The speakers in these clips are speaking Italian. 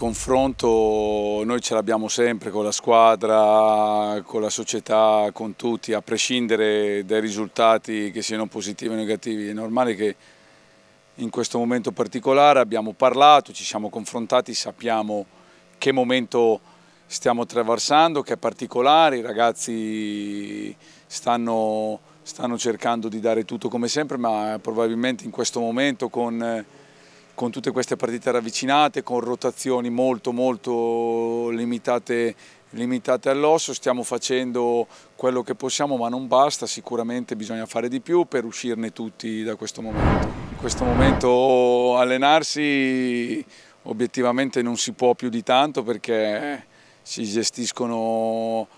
confronto noi ce l'abbiamo sempre con la squadra, con la società, con tutti, a prescindere dai risultati che siano positivi o negativi. È normale che in questo momento particolare abbiamo parlato, ci siamo confrontati, sappiamo che momento stiamo attraversando, che è particolare, i ragazzi stanno, stanno cercando di dare tutto come sempre, ma probabilmente in questo momento con con tutte queste partite ravvicinate, con rotazioni molto molto limitate, limitate all'osso, stiamo facendo quello che possiamo ma non basta, sicuramente bisogna fare di più per uscirne tutti da questo momento. In questo momento allenarsi obiettivamente non si può più di tanto perché si gestiscono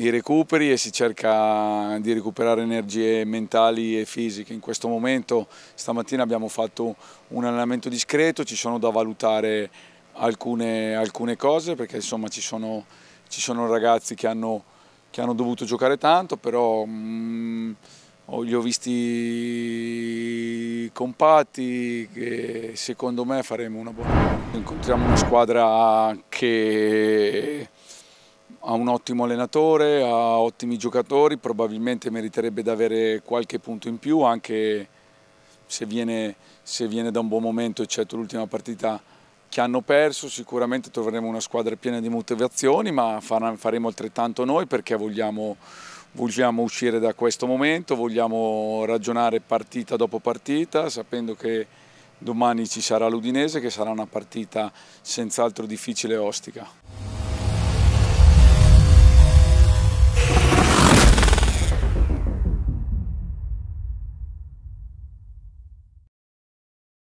i recuperi e si cerca di recuperare energie mentali e fisiche. In questo momento stamattina abbiamo fatto un allenamento discreto, ci sono da valutare alcune, alcune cose perché insomma ci sono, ci sono ragazzi che hanno, che hanno, dovuto giocare tanto, però mh, mm, li ho visti compatti e secondo me faremo una buona. Incontriamo una squadra che ha un ottimo allenatore, ha ottimi giocatori, probabilmente meriterebbe di avere qualche punto in più, anche se viene, se viene da un buon momento, eccetto l'ultima partita che hanno perso, sicuramente troveremo una squadra piena di motivazioni, ma faremo altrettanto noi perché vogliamo, vogliamo uscire da questo momento, vogliamo ragionare partita dopo partita, sapendo che domani ci sarà l'Udinese, che sarà una partita senz'altro difficile e ostica.